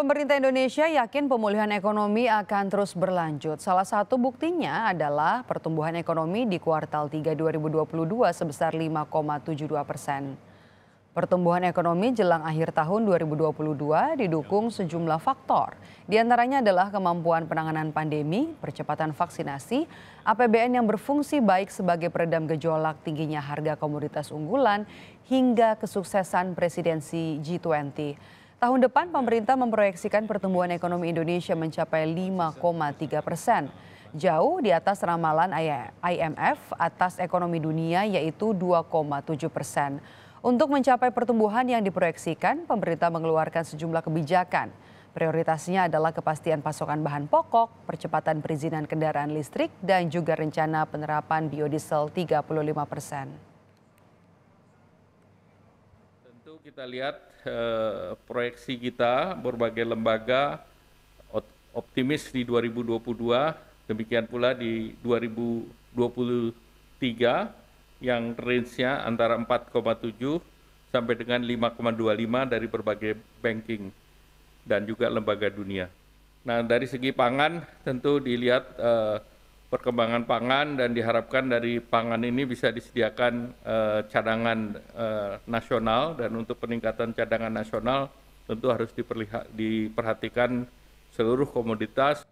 Pemerintah Indonesia yakin pemulihan ekonomi akan terus berlanjut. Salah satu buktinya adalah pertumbuhan ekonomi di kuartal 3 2022 sebesar 5,72 persen. Pertumbuhan ekonomi jelang akhir tahun 2022 didukung sejumlah faktor. Di antaranya adalah kemampuan penanganan pandemi, percepatan vaksinasi, APBN yang berfungsi baik sebagai peredam gejolak tingginya harga komoditas unggulan hingga kesuksesan presidensi G20. Tahun depan pemerintah memproyeksikan pertumbuhan ekonomi Indonesia mencapai 5,3 persen. Jauh di atas ramalan IMF atas ekonomi dunia yaitu 2,7 persen. Untuk mencapai pertumbuhan yang diproyeksikan, pemerintah mengeluarkan sejumlah kebijakan. Prioritasnya adalah kepastian pasokan bahan pokok, percepatan perizinan kendaraan listrik, dan juga rencana penerapan biodiesel 35 persen tentu kita lihat eh, proyeksi kita berbagai lembaga optimis di 2022, demikian pula di 2023 yang range-nya antara 4,7 sampai dengan 5,25 dari berbagai banking dan juga lembaga dunia. Nah, dari segi pangan tentu dilihat eh, perkembangan pangan dan diharapkan dari pangan ini bisa disediakan uh, cadangan uh, nasional dan untuk peningkatan cadangan nasional tentu harus diperhatikan seluruh komoditas